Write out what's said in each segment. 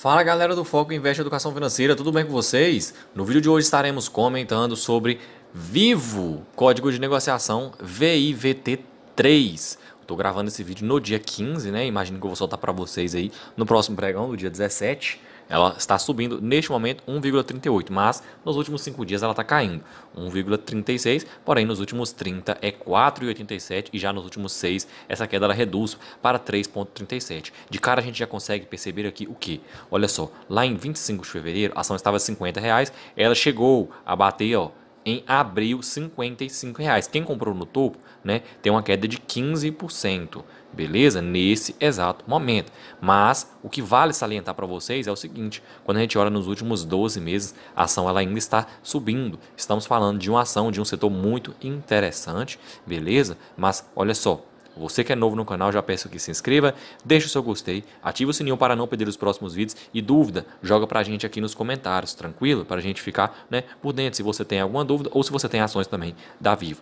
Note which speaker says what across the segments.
Speaker 1: Fala galera do Foco Investe Educação Financeira, tudo bem com vocês? No vídeo de hoje estaremos comentando sobre Vivo, código de negociação VIVT3. Estou gravando esse vídeo no dia 15, né? Imagino que eu vou soltar para vocês aí no próximo pregão, no dia 17. Ela está subindo neste momento 1,38, mas nos últimos 5 dias ela está caindo 1,36, porém nos últimos 30 é 4,87 e já nos últimos 6 essa queda ela reduz para 3,37. De cara a gente já consegue perceber aqui o que? Olha só, lá em 25 de fevereiro a ação estava a 50, reais, ela chegou a bater ó, em abril R$ reais. Quem comprou no topo, né, tem uma queda de 15%, beleza? Nesse exato momento. Mas o que vale salientar para vocês é o seguinte, quando a gente olha nos últimos 12 meses, a ação ela ainda está subindo. Estamos falando de uma ação de um setor muito interessante, beleza? Mas olha só, você que é novo no canal, já peço que se inscreva, deixe o seu gostei, ative o sininho para não perder os próximos vídeos e dúvida, joga para a gente aqui nos comentários, tranquilo? Para a gente ficar né, por dentro se você tem alguma dúvida ou se você tem ações também da Vivo.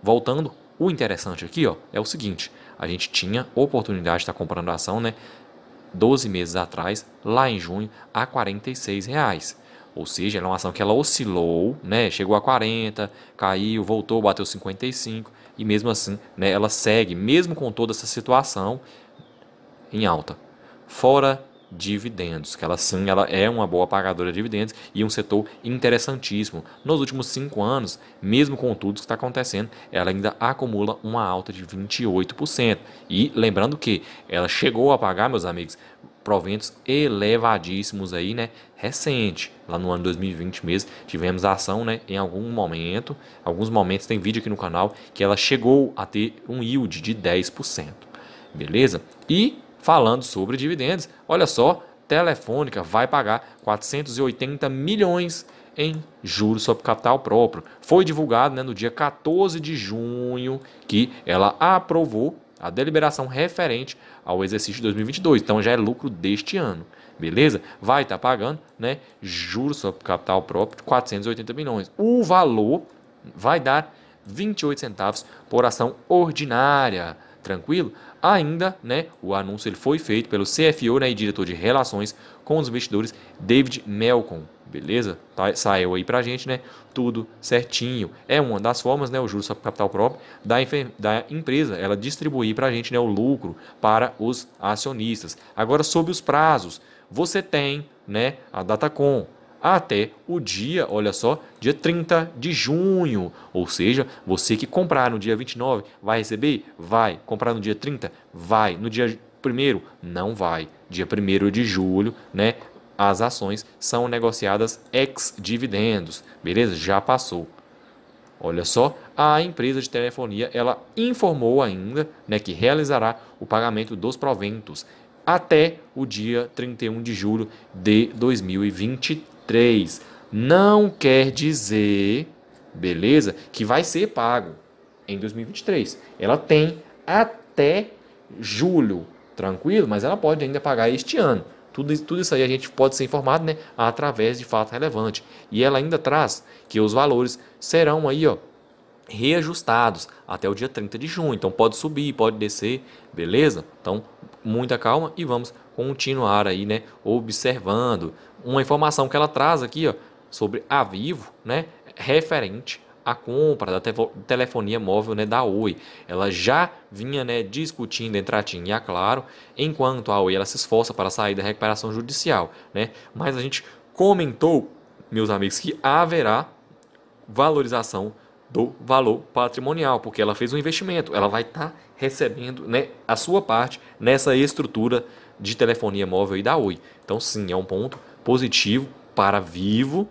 Speaker 1: Voltando, o interessante aqui ó, é o seguinte, a gente tinha oportunidade de estar comprando a ação né, 12 meses atrás, lá em junho, a R$ 46,00. Ou seja, ela é uma ação que ela oscilou, né? Chegou a 40, caiu, voltou, bateu 55 e mesmo assim né, ela segue, mesmo com toda essa situação, em alta. Fora dividendos, que ela sim ela é uma boa pagadora de dividendos e um setor interessantíssimo. Nos últimos cinco anos, mesmo com tudo que está acontecendo, ela ainda acumula uma alta de 28%. E lembrando que ela chegou a pagar, meus amigos, proventos elevadíssimos aí, né? Recente, lá no ano 2020 mesmo, tivemos ação, né? Em algum momento, alguns momentos tem vídeo aqui no canal que ela chegou a ter um yield de 10%. Beleza? E falando sobre dividendos. Olha só, Telefônica vai pagar 480 milhões em juros sobre capital próprio. Foi divulgado né, no dia 14 de junho que ela aprovou a deliberação referente ao exercício de 2022. Então já é lucro deste ano, beleza? Vai estar tá pagando, né, juros sobre capital próprio de 480 milhões. O valor vai dar 28 centavos por ação ordinária tranquilo? Ainda, né, o anúncio ele foi feito pelo CFO né, e diretor de relações com os investidores, David Melcon. Beleza? Tá, saiu aí pra gente, né? Tudo certinho. É uma das formas, né? O juros sobre capital próprio da, da empresa. Ela distribuir pra gente né, o lucro para os acionistas. Agora, sobre os prazos. Você tem, né? A Datacom, até o dia, olha só, dia 30 de junho. Ou seja, você que comprar no dia 29 vai receber? Vai. Comprar no dia 30? Vai. No dia 1 não vai. Dia 1 de julho, né? As ações são negociadas ex dividendos. Beleza? Já passou. Olha só, a empresa de telefonia ela informou ainda, né, que realizará o pagamento dos proventos até o dia 31 de julho de 2023. 3 não quer dizer, beleza, que vai ser pago em 2023. Ela tem até julho, tranquilo, mas ela pode ainda pagar este ano. Tudo, tudo isso aí a gente pode ser informado né, através de fato relevante. E ela ainda traz que os valores serão aí, ó, reajustados até o dia 30 de junho. Então pode subir, pode descer, beleza? Então muita calma e vamos continuar aí, né, observando uma informação que ela traz aqui, ó, sobre a Vivo, né, referente à compra da te telefonia móvel, né, da Oi. Ela já vinha, né, discutindo entre a TIM e a Claro, enquanto a Oi ela se esforça para sair da recuperação judicial, né? Mas a gente comentou, meus amigos, que haverá valorização do valor patrimonial, porque ela fez um investimento, ela vai estar tá recebendo né, a sua parte nessa estrutura de telefonia móvel e da Oi. Então, sim, é um ponto positivo para Vivo,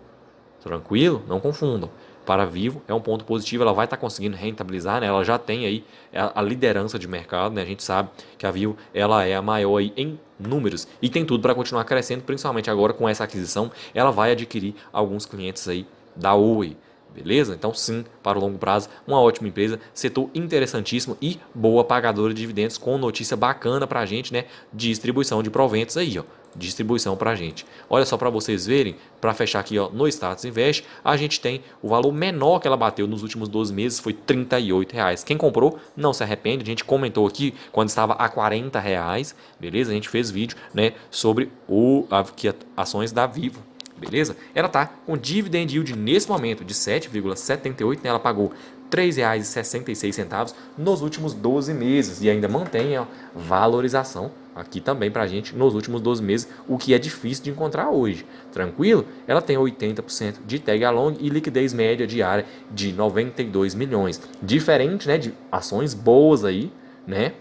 Speaker 1: tranquilo? Não confundam. Para Vivo é um ponto positivo, ela vai estar tá conseguindo rentabilizar, né? ela já tem aí a, liderança de mercado, né? a gente sabe que a Vivo ela é a maior aí em números e tem tudo para continuar crescendo, principalmente agora com essa aquisição, ela vai adquirir alguns clientes aí da Oi. Beleza? Então, sim, para o longo prazo, uma ótima empresa, setor interessantíssimo e boa pagadora de dividendos, com notícia bacana para a gente, né? Distribuição de proventos aí, ó. Distribuição para a gente. Olha só para vocês verem, para fechar aqui ó, no Status Invest, a gente tem o valor menor que ela bateu nos últimos 12 meses, foi R$ reais. Quem comprou, não se arrepende. A gente comentou aqui quando estava a R$ reais, beleza? A gente fez vídeo né, sobre o, a, que, ações da Vivo beleza? Ela tá com dividend yield nesse momento de 7,78, né? ela pagou R$ 3,66 nos últimos 12 meses e ainda mantém a valorização aqui também para a gente nos últimos 12 meses, o que é difícil de encontrar hoje. Tranquilo? Ela tem 80% de tag along e liquidez média diária de 92 milhões. Diferente né, de ações boas aí, né?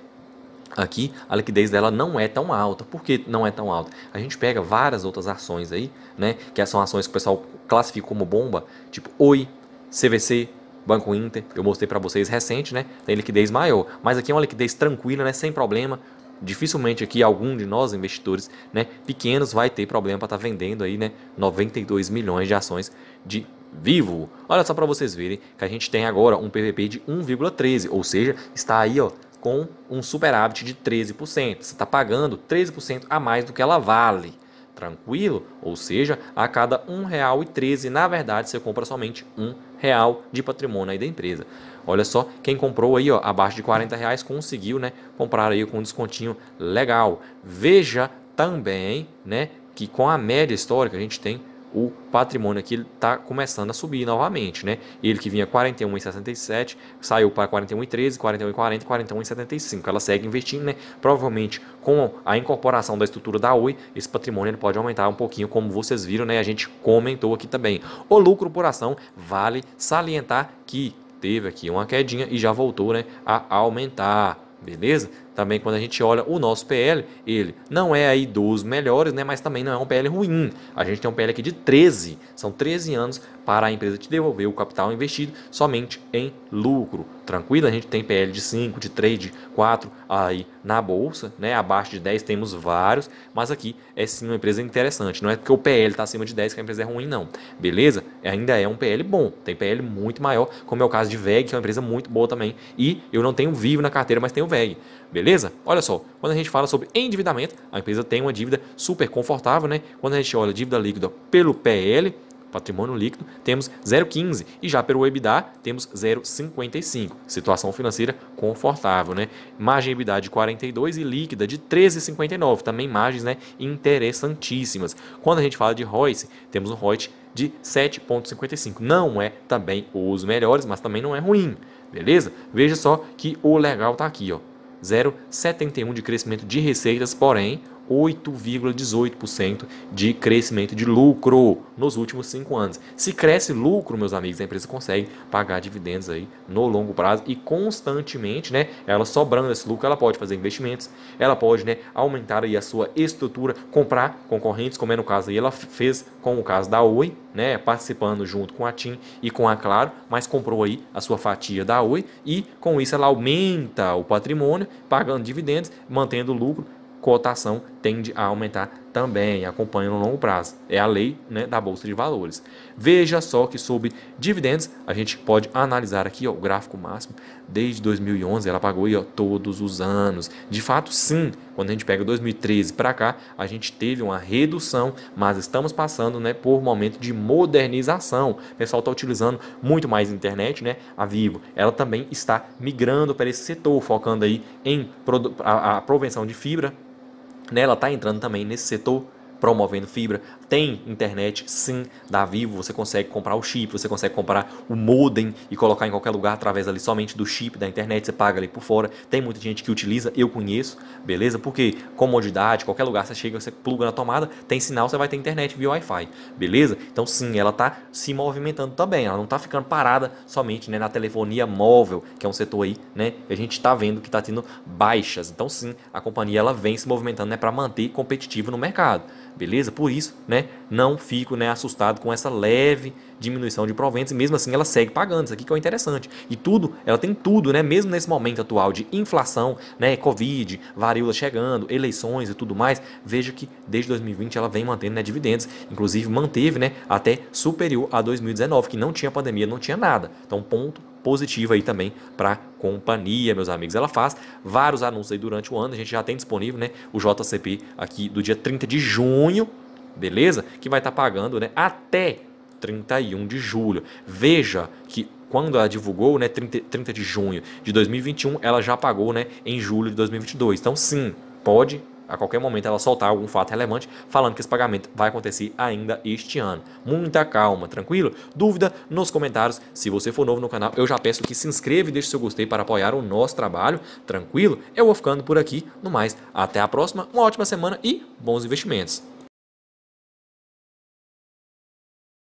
Speaker 1: Aqui a liquidez dela não é tão alta. Por que não é tão alta? A gente pega várias outras ações aí, né? Que são ações que o pessoal classifica como bomba, tipo Oi, CVC, Banco Inter, eu mostrei para vocês recente, né? Tem liquidez maior, mas aqui é uma liquidez tranquila, né? Sem problema. Dificilmente aqui algum de nós investidores, né, pequenos vai ter problema para estar tá vendendo aí, né, 92 milhões de ações de Vivo. Olha só para vocês verem que a gente tem agora um PVP de 1,13, ou seja, está aí, ó, com um superávit de 13%. Você está pagando 13% a mais do que ela vale. Tranquilo? Ou seja, a cada R$1,13, na verdade, você compra somente um real de patrimônio aí da empresa. Olha só, quem comprou aí ó, abaixo de 40 reais conseguiu né, comprar aí com um descontinho legal. Veja também né, que com a média histórica a gente tem o patrimônio aqui está começando a subir novamente, né? Ele que vinha 41,67 saiu para 41,13, 41,40, 41,75. Ela segue investindo, né? Provavelmente com a incorporação da estrutura da Oi, esse patrimônio ele pode aumentar um pouquinho, como vocês viram, né? A gente comentou aqui também. O lucro por ação vale salientar que teve aqui uma quedinha e já voltou, né, a aumentar, beleza? Também quando a gente olha o nosso PL, ele não é aí dos melhores, né? Mas também não é um PL ruim. A gente tem um PL aqui de 13, são 13 anos para a empresa te devolver o capital investido somente em lucro. Tranquilo, a gente tem PL de 5, de 3, de 4 aí na bolsa, né? Abaixo de 10 temos vários, mas aqui é sim uma empresa interessante. Não é porque o PL está acima de 10 que a empresa é ruim, não. Beleza? Ainda é um PL bom, tem PL muito maior, como é o caso de VEG, que é uma empresa muito boa também. E eu não tenho vivo na carteira, mas tenho VEG. Beleza? Beleza? Olha só, quando a gente fala sobre endividamento, a empresa tem uma dívida super confortável, né? Quando a gente olha dívida líquida pelo PL, patrimônio líquido, temos 0,15 e já pelo EBITDA temos 0,55. Situação financeira confortável, né? Margem EBITDA de 42 e líquida de 13,59, também margens, né, interessantíssimas. Quando a gente fala de ROIC, temos um ROIC de 7,55. Não é também os melhores, mas também não é ruim. Beleza? Veja só que o legal tá aqui, ó. 0,71 de crescimento de receitas, porém, 8,18% de crescimento de lucro nos últimos cinco anos. Se cresce lucro, meus amigos, a empresa consegue pagar dividendos aí no longo prazo e constantemente, né? Ela sobrando esse lucro, ela pode fazer investimentos, ela pode, né, aumentar aí a sua estrutura, comprar concorrentes, como é no caso aí ela fez com o caso da Oi, né, participando junto com a TIM e com a Claro, mas comprou aí a sua fatia da Oi e com isso ela aumenta o patrimônio, pagando dividendos, mantendo lucro, cotação tende a aumentar também acompanha no longo prazo. É a lei né, da Bolsa de Valores. Veja só que sobre dividendos, a gente pode analisar aqui ó, o gráfico máximo. Desde 2011 ela pagou aí, ó, todos os anos. De fato, sim, quando a gente pega 2013 para cá, a gente teve uma redução, mas estamos passando né, por um momento de modernização. O pessoal está utilizando muito mais internet, né? A Vivo, ela também está migrando para esse setor, focando aí em a, a provenção de fibra né, ela está entrando também nesse setor promovendo fibra. Tem internet, sim, da Vivo, você consegue comprar o chip, você consegue comprar o modem e colocar em qualquer lugar através ali somente do chip da internet, você paga ali por fora. Tem muita gente que utiliza, eu conheço, beleza? Porque comodidade, qualquer lugar você chega, você pluga na tomada, tem sinal, você vai ter internet via Wi-Fi, beleza? Então sim, ela está se movimentando também, ela não está ficando parada somente né, na telefonia móvel, que é um setor aí, né? A gente está vendo que está tendo baixas. Então sim, a companhia ela vem se movimentando né, para manter competitivo no mercado. Beleza? Por isso, né, não fico né, assustado com essa leve diminuição de proventos e mesmo assim ela segue pagando. Isso aqui que é o interessante. E tudo, ela tem tudo, né, mesmo nesse momento atual de inflação, né, Covid, varíola chegando, eleições e tudo mais. Veja que desde 2020 ela vem mantendo né, dividendos, inclusive manteve né, até superior a 2019, que não tinha pandemia, não tinha nada. Então, ponto positiva aí também para companhia, meus amigos. Ela faz vários anúncios aí durante o ano, a gente já tem disponível, né, o JCP aqui do dia 30 de junho, beleza? Que vai estar tá pagando, né, até 31 de julho. Veja que quando ela divulgou, né, 30, 30 de junho de 2021, ela já pagou, né, em julho de 2022. Então, sim, pode a qualquer momento ela soltar algum fato relevante falando que esse pagamento vai acontecer ainda este ano. Muita calma, tranquilo? Dúvida nos comentários. Se você for novo no canal, eu já peço que se inscreva e deixe seu gostei para apoiar o nosso trabalho. Tranquilo? Eu vou ficando por aqui. No mais, até a próxima, uma ótima semana e bons investimentos.